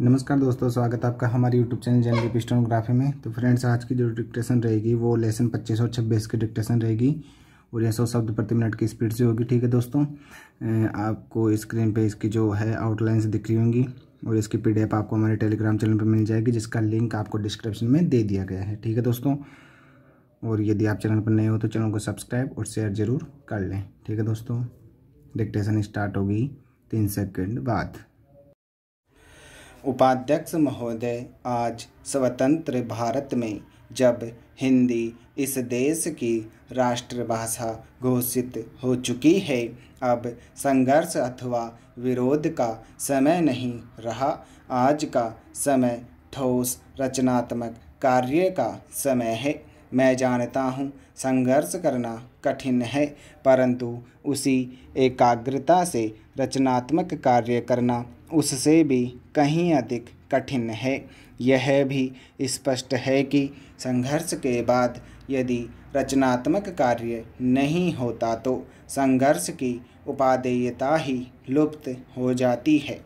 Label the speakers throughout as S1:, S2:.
S1: नमस्कार दोस्तों स्वागत है आपका हमारे यूट्यूब चैनल जैन पिस्टोनोग्राफी में तो फ्रेंड्स आज की जो डिक्टेशन रहेगी वो लेसन पच्चीस और छब्बीस की डिक्टेशन रहेगी और यह सौ शब्द प्रति मिनट की स्पीड से होगी ठीक है दोस्तों आपको स्क्रीन पे इसकी जो है आउटलाइंस दिख रही होंगी और इसकी पी आपको हमारे टेलीग्राम चैनल पर मिल जाएगी जिसका लिंक आपको डिस्क्रिप्शन में दे दिया गया है ठीक है दोस्तों और यदि आप चैनल पर नए हो तो चैनल को सब्सक्राइब और शेयर ज़रूर कर लें ठीक है दोस्तों डिक्टेशन स्टार्ट होगी तीन सेकंड बाद उपाध्यक्ष महोदय आज स्वतंत्र भारत में जब हिंदी इस देश की राष्ट्रभाषा घोषित हो चुकी है अब संघर्ष अथवा विरोध का समय नहीं रहा आज का समय ठोस रचनात्मक कार्य का समय है मैं जानता हूँ संघर्ष करना कठिन है परंतु उसी एकाग्रता से रचनात्मक कार्य करना उससे भी कहीं अधिक कठिन है यह भी स्पष्ट है कि संघर्ष के बाद यदि रचनात्मक कार्य नहीं होता तो संघर्ष की उपादेयता ही लुप्त हो जाती है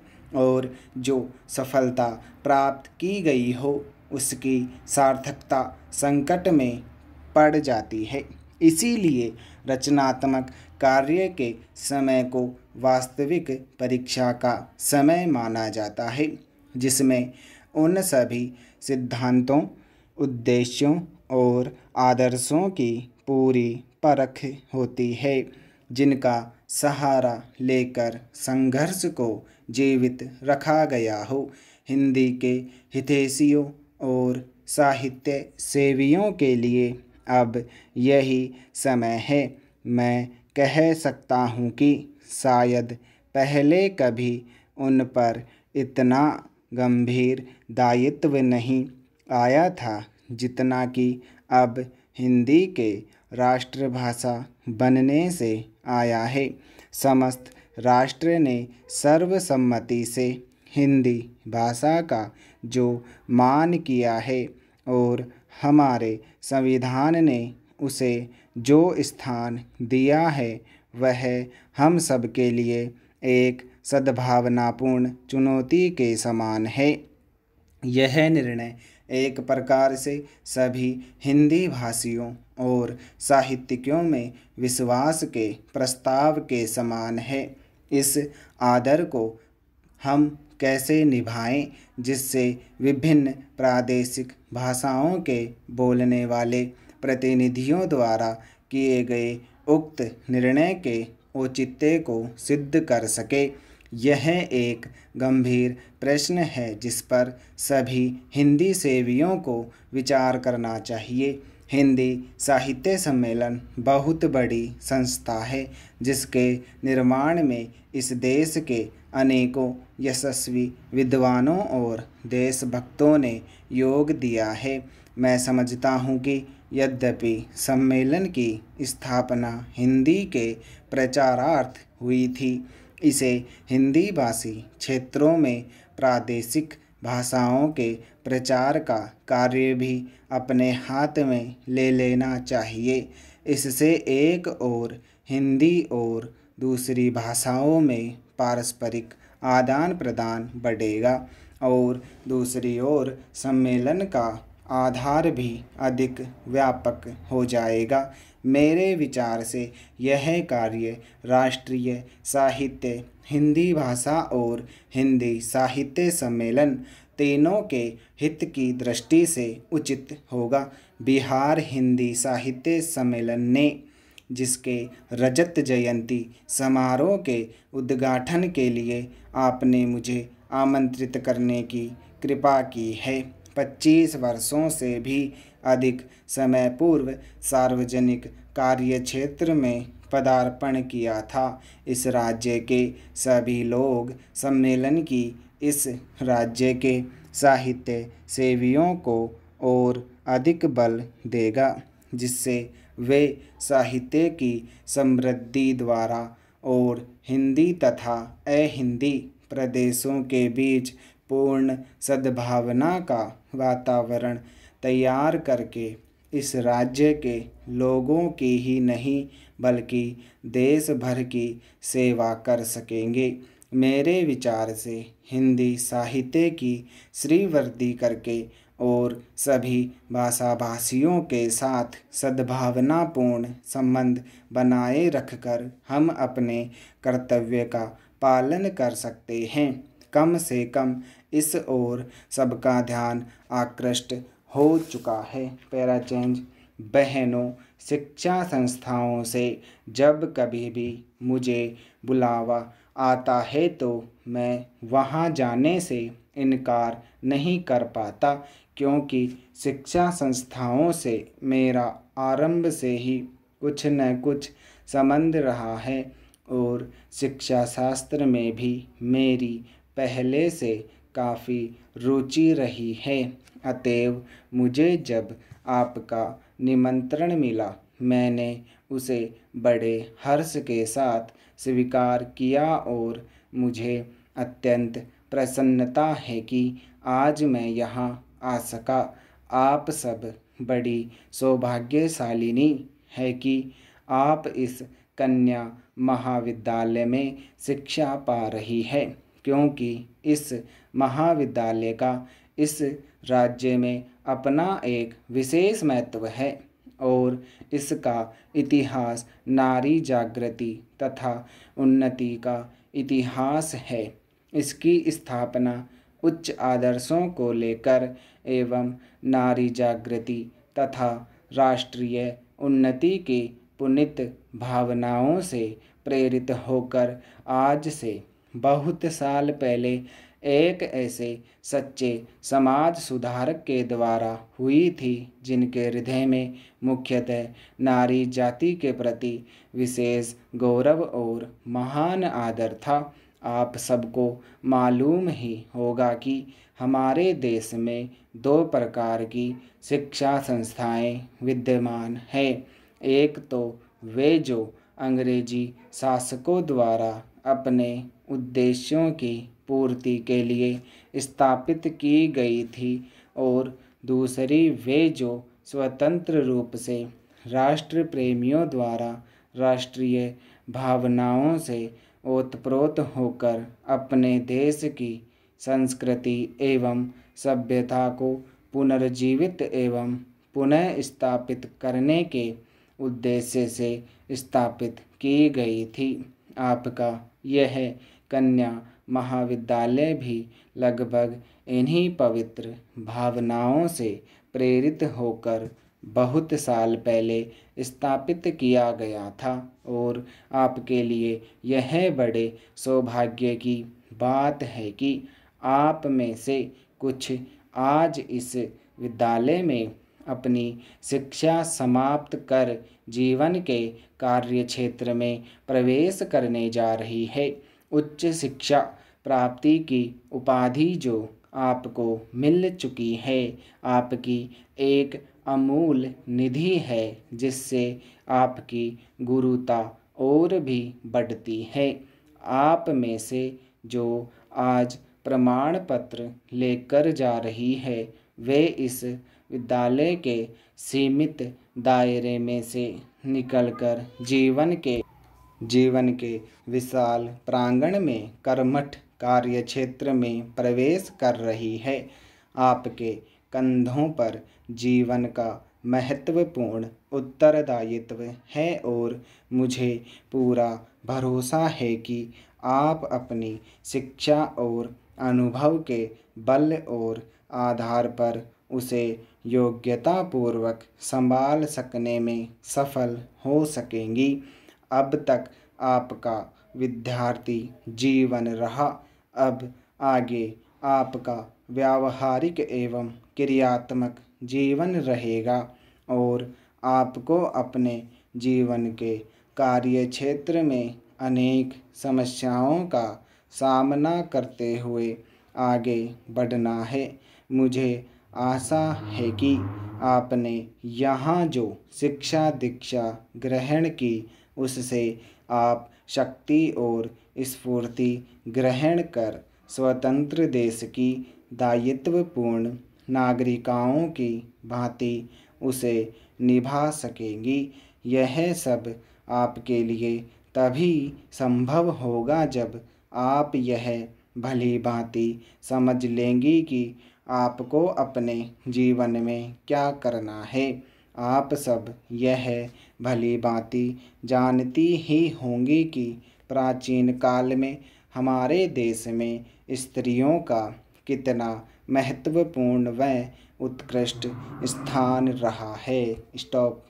S1: और जो सफलता प्राप्त की गई हो उसकी सार्थकता संकट में पड़ जाती है इसीलिए रचनात्मक कार्य के समय को वास्तविक परीक्षा का समय माना जाता है जिसमें उन सभी सिद्धांतों उद्देश्यों और आदर्शों की पूरी परख होती है जिनका सहारा लेकर संघर्ष को जीवित रखा गया हो हिंदी के हितैषियों और साहित्य सेवियों के लिए अब यही समय है मैं कह सकता हूँ कि शायद पहले कभी उन पर इतना गंभीर दायित्व नहीं आया था जितना कि अब हिंदी के राष्ट्रभाषा बनने से आया है समस्त राष्ट्र ने सर्वसम्मति से हिंदी भाषा का जो मान किया है और हमारे संविधान ने उसे जो स्थान दिया है वह हम सब के लिए एक सद्भावनापूर्ण चुनौती के समान है यह निर्णय एक प्रकार से सभी हिंदी भाषियों और साहित्यिकों में विश्वास के प्रस्ताव के समान है इस आदर को हम कैसे निभाएं जिससे विभिन्न प्रादेशिक भाषाओं के बोलने वाले प्रतिनिधियों द्वारा किए गए उक्त निर्णय के औचित्य को सिद्ध कर सके यह एक गंभीर प्रश्न है जिस पर सभी हिंदी सेवियों को विचार करना चाहिए हिंदी साहित्य सम्मेलन बहुत बड़ी संस्था है जिसके निर्माण में इस देश के अनेकों यशस्वी विद्वानों और देशभक्तों ने योग दिया है मैं समझता हूँ कि यद्यपि सम्मेलन की स्थापना हिंदी के प्रचारार्थ हुई थी इसे हिंदी भाषी क्षेत्रों में प्रादेशिक भाषाओं के प्रचार का कार्य भी अपने हाथ में ले लेना चाहिए इससे एक और हिंदी और दूसरी भाषाओं में पारस्परिक आदान प्रदान बढ़ेगा और दूसरी ओर सम्मेलन का आधार भी अधिक व्यापक हो जाएगा मेरे विचार से यह कार्य राष्ट्रीय साहित्य हिंदी भाषा और हिंदी साहित्य सम्मेलन तीनों के हित की दृष्टि से उचित होगा बिहार हिंदी साहित्य सम्मेलन ने जिसके रजत जयंती समारोह के उद्घाटन के लिए आपने मुझे आमंत्रित करने की कृपा की है पच्चीस वर्षों से भी अधिक समय पूर्व सार्वजनिक कार्य क्षेत्र में पदार्पण किया था इस राज्य के सभी लोग सम्मेलन की इस राज्य के साहित्य सेवियों को और अधिक बल देगा जिससे वे साहित्य की समृद्धि द्वारा और हिंदी तथा अहिंदी प्रदेशों के बीच पूर्ण सद्भावना का वातावरण तैयार करके इस राज्य के लोगों की ही नहीं बल्कि देश भर की सेवा कर सकेंगे मेरे विचार से हिंदी साहित्य की श्रीवृद्धि करके और सभी भाषा भाषियों के साथ सद्भावनापूर्ण संबंध बनाए रखकर हम अपने कर्तव्य का पालन कर सकते हैं कम से कम इस ओर सबका ध्यान आकृष्ट हो चुका है पैरा चेंज बहनों शिक्षा संस्थाओं से जब कभी भी मुझे बुलावा आता है तो मैं वहाँ जाने से इनकार नहीं कर पाता क्योंकि शिक्षा संस्थाओं से मेरा आरंभ से ही कुछ न कुछ संबंध रहा है और शिक्षा शास्त्र में भी मेरी पहले से काफ़ी रुचि रही है अतएव मुझे जब आपका निमंत्रण मिला मैंने उसे बड़े हर्ष के साथ स्वीकार किया और मुझे अत्यंत प्रसन्नता है कि आज मैं यहाँ आ सका आप सब बड़ी सौभाग्यशालिनी है कि आप इस कन्या महाविद्यालय में शिक्षा पा रही है क्योंकि इस महाविद्यालय का इस राज्य में अपना एक विशेष महत्व है और इसका इतिहास नारी जागृति तथा उन्नति का इतिहास है इसकी स्थापना उच्च आदर्शों को लेकर एवं नारी जागृति तथा राष्ट्रीय उन्नति की पुनित भावनाओं से प्रेरित होकर आज से बहुत साल पहले एक ऐसे सच्चे समाज सुधारक के द्वारा हुई थी जिनके हृदय में मुख्यतः नारी जाति के प्रति विशेष गौरव और महान आदर था आप सबको मालूम ही होगा कि हमारे देश में दो प्रकार की शिक्षा संस्थाएं विद्यमान है एक तो वे जो अंग्रेजी शासकों द्वारा अपने उद्देश्यों की पूर्ति के लिए स्थापित की गई थी और दूसरी वे जो स्वतंत्र रूप से राष्ट्र प्रेमियों द्वारा राष्ट्रीय भावनाओं से ओतप्रोत होकर अपने देश की संस्कृति एवं सभ्यता को पुनर्जीवित एवं पुनः स्थापित करने के उद्देश्य से स्थापित की गई थी आपका यह कन्या महाविद्यालय भी लगभग इन्हीं पवित्र भावनाओं से प्रेरित होकर बहुत साल पहले स्थापित किया गया था और आपके लिए यह बड़े सौभाग्य की बात है कि आप में से कुछ आज इस विद्यालय में अपनी शिक्षा समाप्त कर जीवन के कार्य क्षेत्र में प्रवेश करने जा रही है उच्च शिक्षा प्राप्ति की उपाधि जो आपको मिल चुकी है आपकी एक अमूल निधि है जिससे आपकी गुरुता और भी बढ़ती है आप में से जो आज प्रमाण पत्र लेकर जा रही है वे इस विद्यालय के सीमित दायरे में से निकलकर जीवन के जीवन के विशाल प्रांगण में कर्मठ कार्य क्षेत्र में प्रवेश कर रही है आपके कंधों पर जीवन का महत्वपूर्ण उत्तरदायित्व है और मुझे पूरा भरोसा है कि आप अपनी शिक्षा और अनुभव के बल और आधार पर उसे योग्यतापूर्वक संभाल सकने में सफल हो सकेंगी अब तक आपका विद्यार्थी जीवन रहा अब आगे आपका व्यावहारिक एवं क्रियात्मक जीवन रहेगा और आपको अपने जीवन के कार्य क्षेत्र में अनेक समस्याओं का सामना करते हुए आगे बढ़ना है मुझे आशा है कि आपने यहाँ जो शिक्षा दीक्षा ग्रहण की उससे आप शक्ति और स्फूर्ति ग्रहण कर स्वतंत्र देश की दायित्वपूर्ण नागरिकाओं की भांति उसे निभा सकेंगी यह सब आपके लिए तभी संभव होगा जब आप यह भली भांति समझ लेंगी कि आपको अपने जीवन में क्या करना है आप सब यह भली भांति जानती ही होंगी कि प्राचीन काल में हमारे देश में स्त्रियों का कितना महत्वपूर्ण व उत्कृष्ट स्थान रहा है स्टॉप